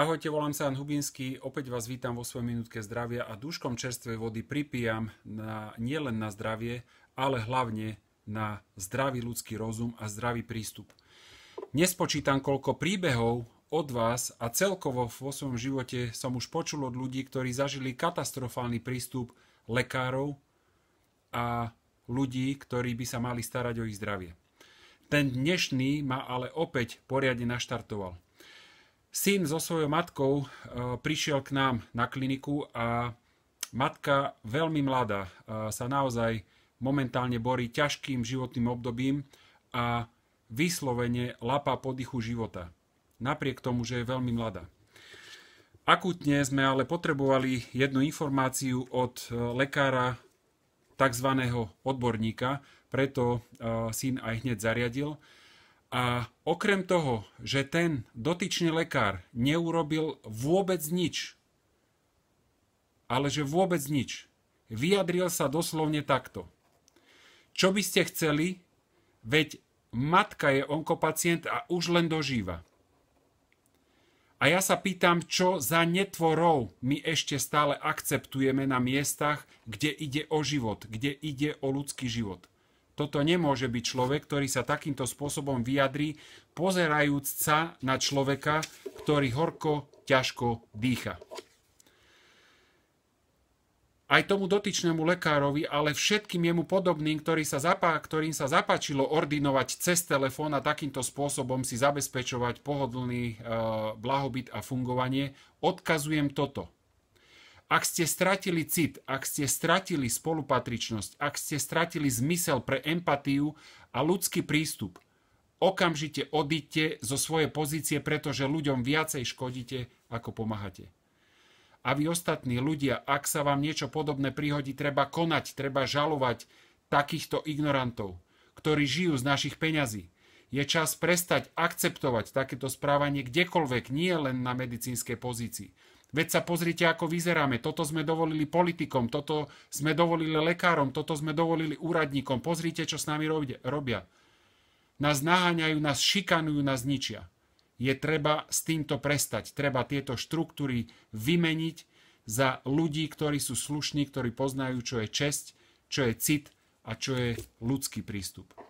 Ahojte, volám sa Jan Hubinský, opäť vás vítam vo svojej minútke zdravia a duškom čerstvej vody pripijam na, nielen na zdravie, ale hlavne na zdravý ľudský rozum a zdravý prístup. Nespočítam, koľko príbehov od vás a celkovo vo svojom živote som už počul od ľudí, ktorí zažili katastrofálny prístup lekárov a ľudí, ktorí by sa mali starať o ich zdravie. Ten dnešný ma ale opäť poriadne naštartoval. Syn so svojou matkou e, prišiel k nám na kliniku a matka veľmi mladá e, sa naozaj momentálne borí ťažkým životným obdobím a vyslovene lapá podýchu života. Napriek tomu, že je veľmi mladá. Akutne sme ale potrebovali jednu informáciu od e, lekára tzv. odborníka, preto syn aj hneď zariadil. A okrem toho, že ten dotyčný lekár neurobil vôbec nič, ale že vôbec nič, vyjadril sa doslovne takto. Čo by ste chceli, veď matka je onkopacient a už len dožíva. A ja sa pýtam, čo za netvorov my ešte stále akceptujeme na miestach, kde ide o život, kde ide o ľudský život. Toto nemôže byť človek, ktorý sa takýmto spôsobom vyjadrí, pozerajúc sa na človeka, ktorý horko, ťažko dýcha. Aj tomu dotyčnému lekárovi, ale všetkým jemu podobným, ktorý sa zapá, ktorým sa zapáčilo ordinovať cez telefón a takýmto spôsobom si zabezpečovať pohodlný e, blahobyt a fungovanie, odkazujem toto – ak ste stratili cit, ak ste stratili spolupatričnosť, ak ste stratili zmysel pre empatiu a ľudský prístup, okamžite odíďte zo svojej pozície, pretože ľuďom viacej škodíte, ako pomáhate. A vy ostatní ľudia, ak sa vám niečo podobné prihodí, treba konať, treba žalovať takýchto ignorantov, ktorí žijú z našich peňazí. Je čas prestať akceptovať takéto správanie kdekoľvek, nie len na medicínskej pozícii. Veď sa pozrite, ako vyzeráme. Toto sme dovolili politikom, toto sme dovolili lekárom, toto sme dovolili úradníkom. Pozrite, čo s nami robia. Nás naháňajú, nás šikanujú, nás ničia. Je treba s týmto prestať. Treba tieto štruktúry vymeniť za ľudí, ktorí sú slušní, ktorí poznajú, čo je česť, čo je cit a čo je ľudský prístup.